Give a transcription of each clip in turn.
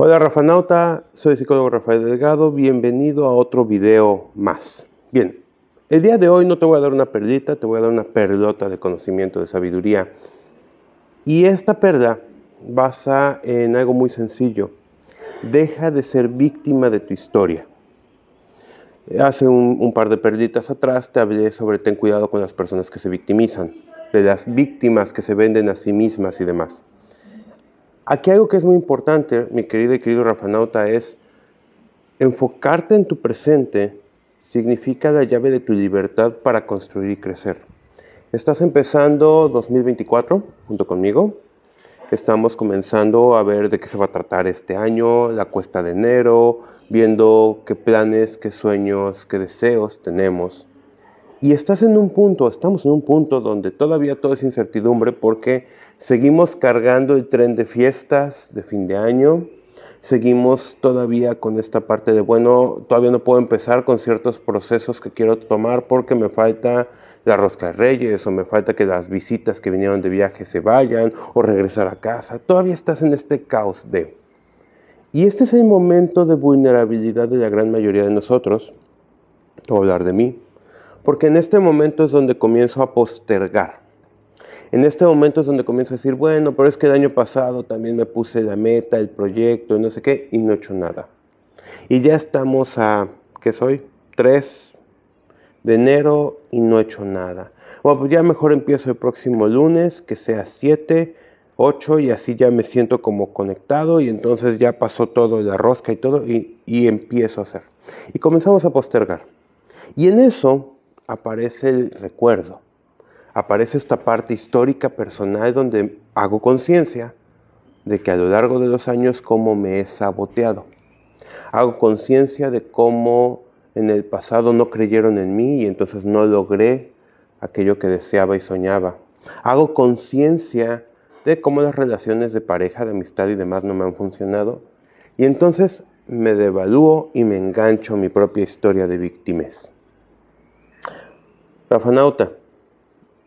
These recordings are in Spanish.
Hola Rafanauta, soy psicólogo Rafael Delgado, bienvenido a otro video más. Bien, el día de hoy no te voy a dar una perlita, te voy a dar una perlota de conocimiento, de sabiduría. Y esta perla basa en algo muy sencillo. Deja de ser víctima de tu historia. Hace un, par de perditas atrás te hablé sobre ten cuidado con las personas que se victimizan, de las víctimas que se venden a sí mismas y demás. Aquí algo que es muy importante, mi querido y querido Rafa Nauta, es enfocarte en tu presente significa la llave de tu libertad para construir y crecer. Estás empezando 2024 junto conmigo. Estamos comenzando a ver de qué se va a tratar este año, la cuesta de enero, viendo qué planes, qué sueños, qué deseos tenemos y estás en un punto, estamos en un punto donde todavía todo es incertidumbre porque seguimos cargando el tren de fiestas de fin de año, seguimos todavía con esta parte de, bueno, todavía no puedo empezar con ciertos procesos que quiero tomar porque me falta la rosca de reyes o me falta que las visitas que vinieron de viaje se vayan o regresar a casa. Todavía estás en este caos de... Y este es el momento de vulnerabilidad de la gran mayoría de nosotros, o hablar de mí, porque en este momento es donde comienzo a postergar. En este momento es donde comienzo a decir, bueno, pero es que el año pasado también me puse la meta, el proyecto, no sé qué, y no he hecho nada. Y ya estamos a, ¿qué soy? 3 de enero y no he hecho nada. Bueno, pues ya mejor empiezo el próximo lunes, que sea 7, 8, y así ya me siento como conectado y entonces ya pasó todo, la rosca y todo, y, y empiezo a hacer. Y comenzamos a postergar. Y en eso aparece el recuerdo, aparece esta parte histórica personal donde hago conciencia de que a lo largo de los años cómo me he saboteado. Hago conciencia de cómo en el pasado no creyeron en mí y entonces no logré aquello que deseaba y soñaba. Hago conciencia de cómo las relaciones de pareja, de amistad y demás no me han funcionado. Y entonces me devalúo y me engancho mi propia historia de víctimas. Rafanauta,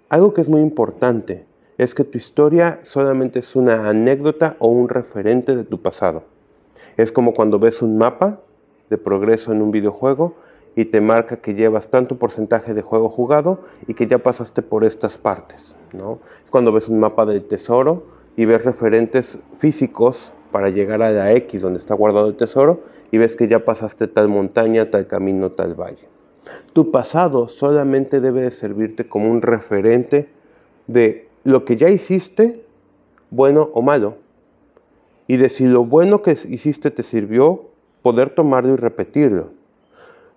algo que es muy importante es que tu historia solamente es una anécdota o un referente de tu pasado. Es como cuando ves un mapa de progreso en un videojuego y te marca que llevas tanto porcentaje de juego jugado y que ya pasaste por estas partes. ¿no? Es cuando ves un mapa del tesoro y ves referentes físicos para llegar a la X donde está guardado el tesoro y ves que ya pasaste tal montaña, tal camino, tal valle. Tu pasado solamente debe de servirte como un referente de lo que ya hiciste, bueno o malo, y de si lo bueno que hiciste te sirvió, poder tomarlo y repetirlo.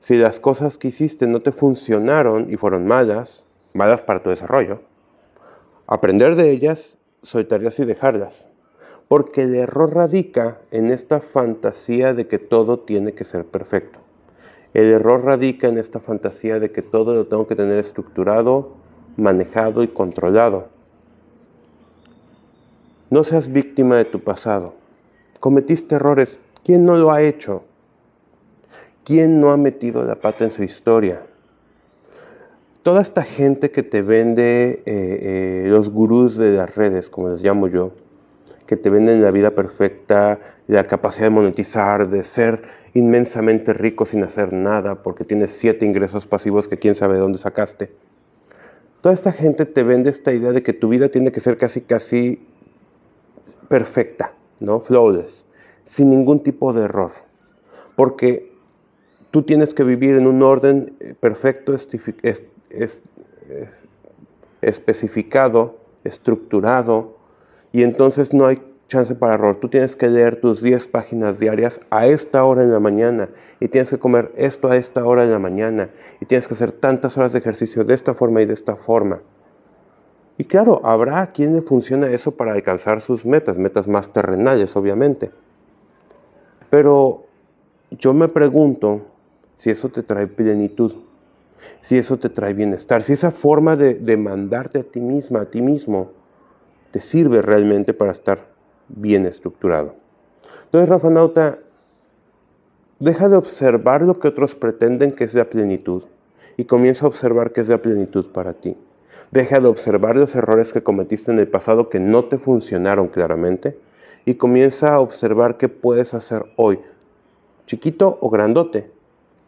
Si las cosas que hiciste no te funcionaron y fueron malas, malas para tu desarrollo, aprender de ellas, soltarlas y dejarlas. Porque el error radica en esta fantasía de que todo tiene que ser perfecto. El error radica en esta fantasía de que todo lo tengo que tener estructurado, manejado y controlado. No seas víctima de tu pasado. Cometiste errores. ¿Quién no lo ha hecho? ¿Quién no ha metido la pata en su historia? Toda esta gente que te vende eh, eh, los gurús de las redes, como les llamo yo, que te venden la vida perfecta, la capacidad de monetizar, de ser inmensamente rico sin hacer nada porque tienes siete ingresos pasivos que quién sabe de dónde sacaste. Toda esta gente te vende esta idea de que tu vida tiene que ser casi casi perfecta, ¿no? Flawless, sin ningún tipo de error. Porque tú tienes que vivir en un orden eh, perfecto, especificado, estructurado, y entonces no hay chance para error. Tú tienes que leer tus 10 páginas diarias a esta hora en la mañana y tienes que comer esto a esta hora en la mañana y tienes que hacer tantas horas de ejercicio de esta forma y de esta forma. Y claro, habrá quien le funciona eso para alcanzar sus metas, metas más terrenales, obviamente. Pero yo me pregunto si eso te trae plenitud, si eso te trae bienestar, si esa forma de, de mandarte a ti misma, a ti mismo, te sirve realmente para estar bien estructurado. Entonces, Rafa Nauta, deja de observar lo que otros pretenden que es la plenitud y comienza a observar qué es la plenitud para ti. Deja de observar los errores que cometiste en el pasado que no te funcionaron claramente y comienza a observar qué puedes hacer hoy, chiquito o grandote,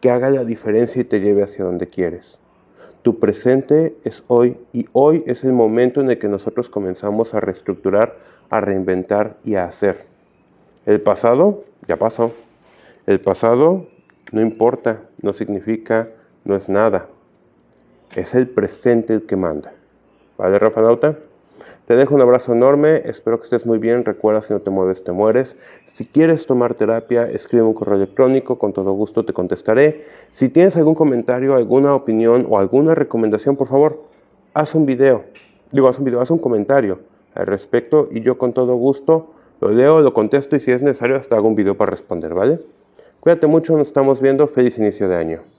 que haga la diferencia y te lleve hacia donde quieres. Tu presente es hoy y hoy es el momento en el que nosotros comenzamos a reestructurar, a reinventar y a hacer. El pasado ya pasó. El pasado no importa, no significa, no es nada. Es el presente el que manda. ¿Vale, Rafa te dejo un abrazo enorme, espero que estés muy bien, recuerda si no te mueves te mueres. Si quieres tomar terapia, escribe un correo electrónico, con todo gusto te contestaré. Si tienes algún comentario, alguna opinión o alguna recomendación, por favor, haz un video, digo, haz un video, haz un comentario al respecto y yo con todo gusto lo leo, lo contesto y si es necesario hasta hago un video para responder, ¿vale? Cuídate mucho, nos estamos viendo, feliz inicio de año.